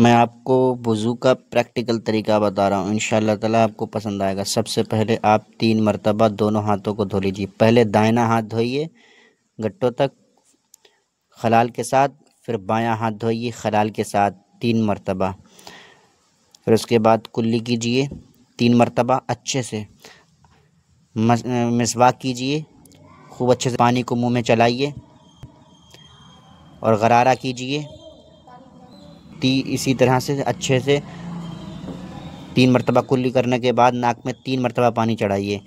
मैं आपको वज़ू का प्रैक्टिकल तरीका बता रहा हूँ इन ताला आपको पसंद आएगा सबसे पहले आप तीन मरतबा दोनों हाथों को धो लीजिए पहले दाइना हाथ धोइए गट्टों तक खलाल के साथ फिर बायां हाथ धोइए खलाल के साथ तीन मरतबा फिर उसके बाद कुल्ली कीजिए तीन मरतबा अच्छे से मिसवा कीजिए खूब अच्छे से पानी को मुँह में चलाइए और गरारा कीजिए ती इसी तरह से अच्छे से तीन मरतबा कुल्ली करने के बाद नाक में तीन मरतबा पानी चढ़ाइए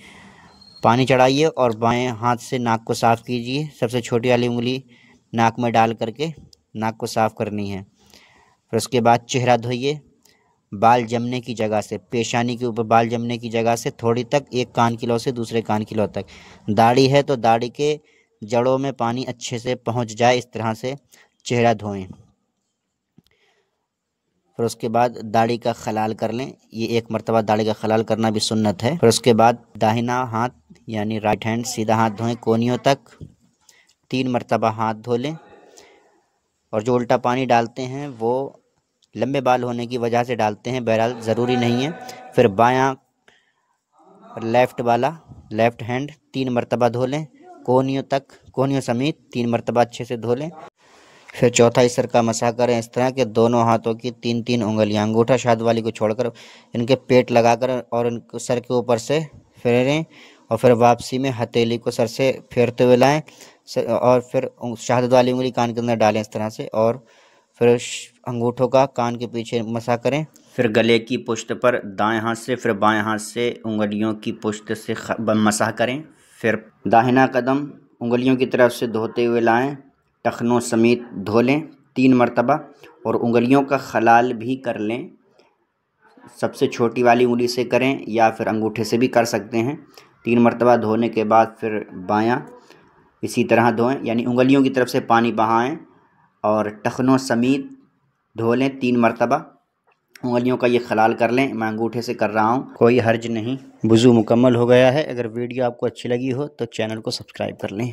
पानी चढ़ाइए और बाएं हाथ से नाक को साफ़ कीजिए सबसे छोटी वाली उंगली नाक में डाल करके नाक को साफ़ करनी है फिर उसके बाद चेहरा धोइए बाल जमने की जगह से पेशानी के ऊपर बाल जमने की जगह से थोड़ी तक एक कान किलो से दूसरे कान किलो तक दाढ़ी है तो दाढ़ी के जड़ों में पानी अच्छे से पहुंच जाए इस तरह से चेहरा धोएं फिर उसके बाद दाढ़ी का खलाल कर लें ये एक मरतबा दाढ़ी का खलाल करना भी सुन्नत है फिर उसके बाद दाहिना हाथ यानी राइट हैंड सीधा हाथ धोएं कोनियों तक तीन मरतबा हाथ धो लें और जो उल्टा पानी डालते हैं वो लंबे बाल होने की वजह से डालते हैं बहरहाल ज़रूरी नहीं है फिर बायां लेफ़्ट वाला लेफ़्ट हैंड तीन मरतबा धो लें कोनियों तक कोनियों समेत तीन मरतबा अच्छे से धो लें फिर चौथा इस सर का मसा करें इस तरह के दोनों हाथों की तीन तीन उंगलियां अंगूठा शाद वाली को छोड़कर इनके पेट लगाकर और इनको सर के ऊपर से फेरें और फिर वापसी में हथेली को सर से फेरते हुए लाएँ और फिर शहादत वाली उंगली कान के अंदर डालें इस तरह से और फिर अंगूठों का कान के पीछे मसा करें फिर गले की पुश्त पर दाएं हाथ से फिर बाएं हाथ से उंगलियों की पुश्त से मसा करें फिर दाहिना कदम उंगलियों की तरफ से धोते हुए लाएं टखनों समेत धो लें तीन मरतबा और उंगलियों का खलाल भी कर लें सबसे छोटी वाली उंगली से करें या फिर अंगूठे से भी कर सकते हैं तीन मरतबा धोने के बाद फिर बायां इसी तरह धोएं यानी उंगलियों की तरफ से पानी बहाएं और टखनों समेत धो लें तीन मरतबा उंगलियों का ये खलाल कर लें मैं अंगूठे से कर रहा हूँ कोई हर्ज नहीं वज़ू मुकम्मल हो गया है अगर वीडियो आपको अच्छी लगी हो तो चैनल को सब्सक्राइब कर लें